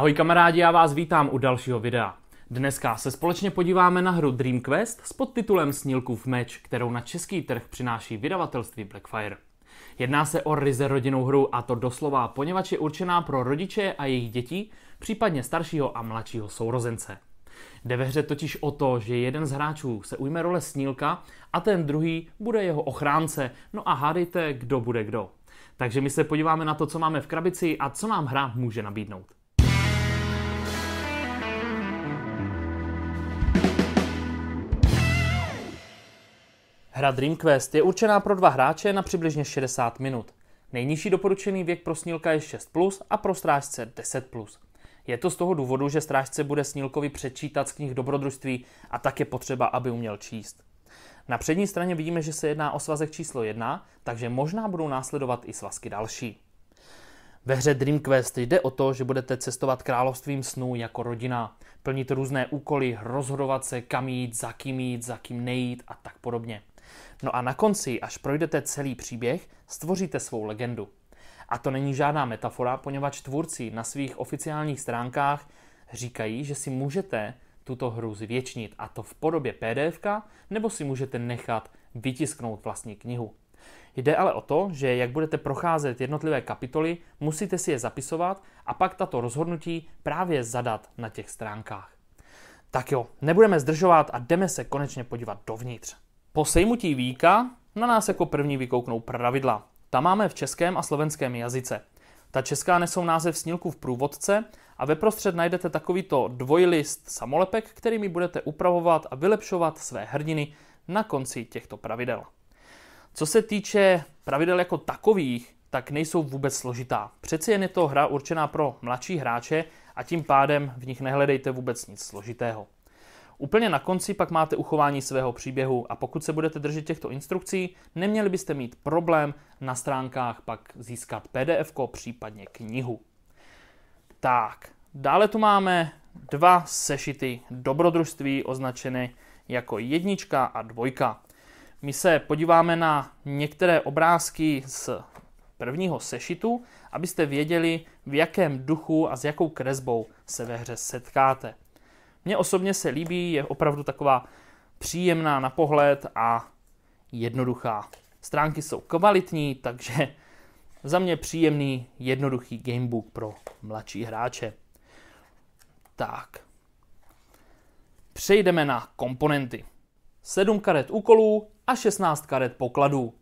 Ahoj kamarádi, já vás vítám u dalšího videa. Dneska se společně podíváme na hru Dream Quest s podtitulem Snílkův meč, kterou na český trh přináší vydavatelství Blackfire. Jedná se o ryze rodinnou hru a to doslova, poněvadž je určená pro rodiče a jejich děti, případně staršího a mladšího sourozence. Jde ve hře totiž o to, že jeden z hráčů se ujme role snílka a ten druhý bude jeho ochránce. No a hádejte, kdo bude kdo. Takže my se podíváme na to, co máme v krabici a co nám hra může nabídnout. Hra Dream Quest je určená pro dva hráče na přibližně 60 minut. Nejnižší doporučený věk pro snílka je 6+, a pro strážce 10+. Je to z toho důvodu, že strážce bude snílkovi předčítat z knih dobrodružství a tak je potřeba, aby uměl číst. Na přední straně vidíme, že se jedná o svazek číslo 1, takže možná budou následovat i svazky další. Ve hře Dream Quest jde o to, že budete cestovat královstvím snů jako rodina, plnit různé úkoly, rozhodovat se, kam jít, za kým jít, za kým nejít a tak podobně. No a na konci, až projdete celý příběh, stvoříte svou legendu. A to není žádná metafora, poněvadž tvůrci na svých oficiálních stránkách říkají, že si můžete tuto hru zvětšnit a to v podobě PDF, nebo si můžete nechat vytisknout vlastní knihu. Jde ale o to, že jak budete procházet jednotlivé kapitoly, musíte si je zapisovat a pak tato rozhodnutí právě zadat na těch stránkách. Tak jo, nebudeme zdržovat a jdeme se konečně podívat dovnitř. Po sejmutí výka na nás jako první vykouknou pravidla. Ta máme v českém a slovenském jazyce. Ta česká nesou název snílku v průvodce a ve prostřed najdete takovýto dvojlist samolepek, kterými budete upravovat a vylepšovat své hrdiny na konci těchto pravidel. Co se týče pravidel jako takových, tak nejsou vůbec složitá. Přeci jen je to hra určená pro mladší hráče a tím pádem v nich nehledejte vůbec nic složitého. Úplně na konci pak máte uchování svého příběhu a pokud se budete držet těchto instrukcí, neměli byste mít problém na stránkách pak získat PDF, případně knihu. Tak, dále tu máme dva sešity dobrodružství označené jako jednička a dvojka. My se podíváme na některé obrázky z prvního sešitu, abyste věděli, v jakém duchu a s jakou kresbou se ve hře setkáte. Mně osobně se líbí, je opravdu taková příjemná na pohled a jednoduchá. Stránky jsou kvalitní, takže za mě příjemný, jednoduchý gamebook pro mladší hráče. Tak. Přejdeme na komponenty. 7 karet úkolů a 16 karet pokladů.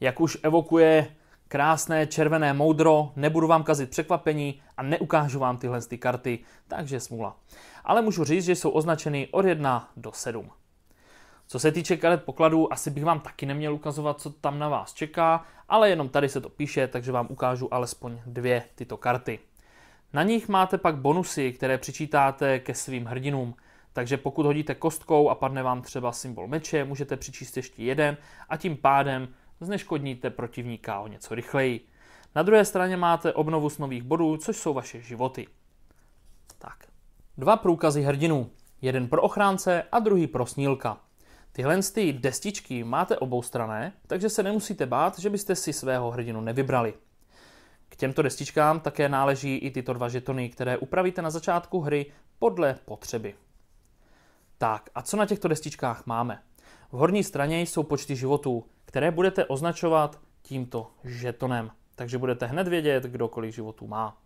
Jak už evokuje krásné červené moudro, nebudu vám kazit překvapení a neukážu vám tyhle ty karty, takže smůla. Ale můžu říct, že jsou označeny od 1 do 7. Co se týče karet pokladů, asi bych vám taky neměl ukazovat, co tam na vás čeká, ale jenom tady se to píše, takže vám ukážu alespoň dvě tyto karty. Na nich máte pak bonusy, které přičítáte ke svým hrdinům. Takže pokud hodíte kostkou a padne vám třeba symbol meče, můžete přičíst ještě jeden a tím pádem zneškodníte protivníka o něco rychleji. Na druhé straně máte obnovu s nových bodů, což jsou vaše životy. Tak. Dva průkazy hrdinů. Jeden pro ochránce a druhý pro snílka. Tyhle ty destičky máte obou strané, takže se nemusíte bát, že byste si svého hrdinu nevybrali. K těmto destičkám také náleží i tyto dva žetony, které upravíte na začátku hry podle potřeby. Tak a co na těchto destičkách máme? V horní straně jsou počty životů které budete označovat tímto žetonem. Takže budete hned vědět, kdo kolik životů má.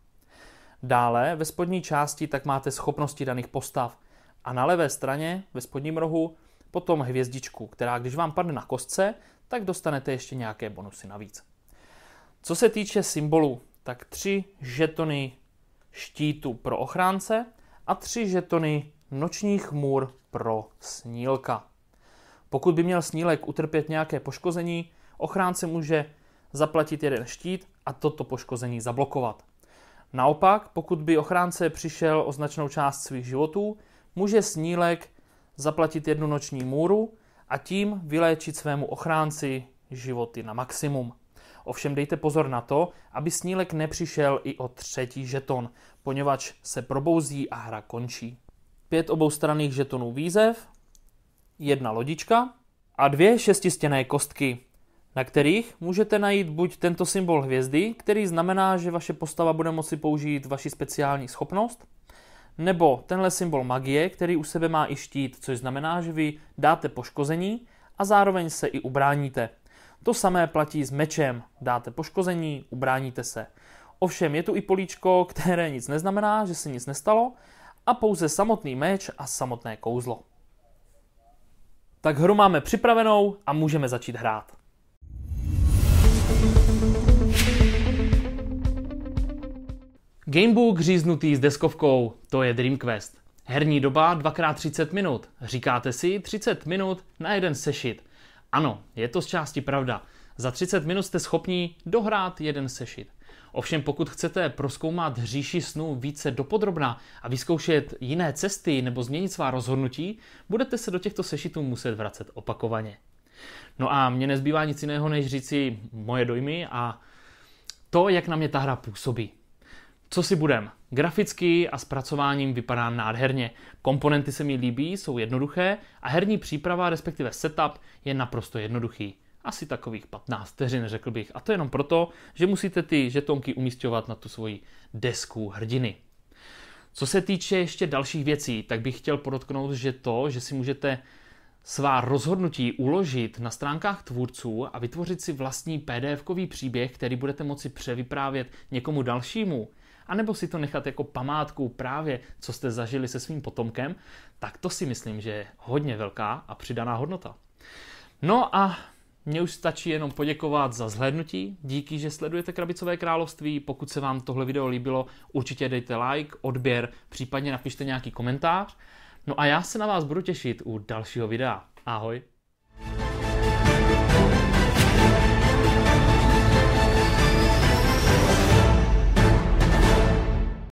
Dále ve spodní části tak máte schopnosti daných postav a na levé straně ve spodním rohu potom hvězdičku, která když vám padne na kostce, tak dostanete ještě nějaké bonusy navíc. Co se týče symbolů, tak tři žetony štítu pro ochránce a tři žetony nočních můr pro snílka. Pokud by měl snílek utrpět nějaké poškození, ochránce může zaplatit jeden štít a toto poškození zablokovat. Naopak, pokud by ochránce přišel o značnou část svých životů, může snílek zaplatit jednu noční můru a tím vyléčit svému ochránci životy na maximum. Ovšem dejte pozor na to, aby snílek nepřišel i o třetí žeton, poněvadž se probouzí a hra končí. Pět oboustranných žetonů výzev, jedna lodička a dvě šestistěné kostky, na kterých můžete najít buď tento symbol hvězdy, který znamená, že vaše postava bude moci použít vaši speciální schopnost, nebo tenhle symbol magie, který u sebe má i štít, což znamená, že vy dáte poškození a zároveň se i ubráníte. To samé platí s mečem. Dáte poškození, ubráníte se. Ovšem je tu i políčko, které nic neznamená, že se nic nestalo, a pouze samotný meč a samotné kouzlo. Tak hru máme připravenou a můžeme začít hrát. Gamebook říznutý s deskovkou, to je Dream Quest. Herní doba 2x30 minut. Říkáte si 30 minut na jeden sešit. Ano, je to z části pravda. Za 30 minut jste schopni dohrát jeden sešit. Ovšem pokud chcete proskoumat hříši snu více dopodrobna a vyzkoušet jiné cesty nebo změnit svá rozhodnutí, budete se do těchto sešitů muset vracet opakovaně. No a mně nezbývá nic jiného, než říci moje dojmy a to, jak na mě ta hra působí. Co si budem? Graficky a zpracováním vypadá nádherně. Komponenty se mi líbí, jsou jednoduché a herní příprava, respektive setup, je naprosto jednoduchý asi takových 15 vteřin, řekl bych. A to jenom proto, že musíte ty žetonky umístěvat na tu svoji desku hrdiny. Co se týče ještě dalších věcí, tak bych chtěl podotknout, že to, že si můžete svá rozhodnutí uložit na stránkách tvůrců a vytvořit si vlastní pdf příběh, který budete moci převyprávět někomu dalšímu, anebo si to nechat jako památku právě, co jste zažili se svým potomkem, tak to si myslím, že je hodně velká a přidaná hodnota. No a mně už stačí jenom poděkovat za zhlédnutí, díky, že sledujete Krabicové království, pokud se vám tohle video líbilo, určitě dejte like, odběr, případně napište nějaký komentář. No a já se na vás budu těšit u dalšího videa. Ahoj!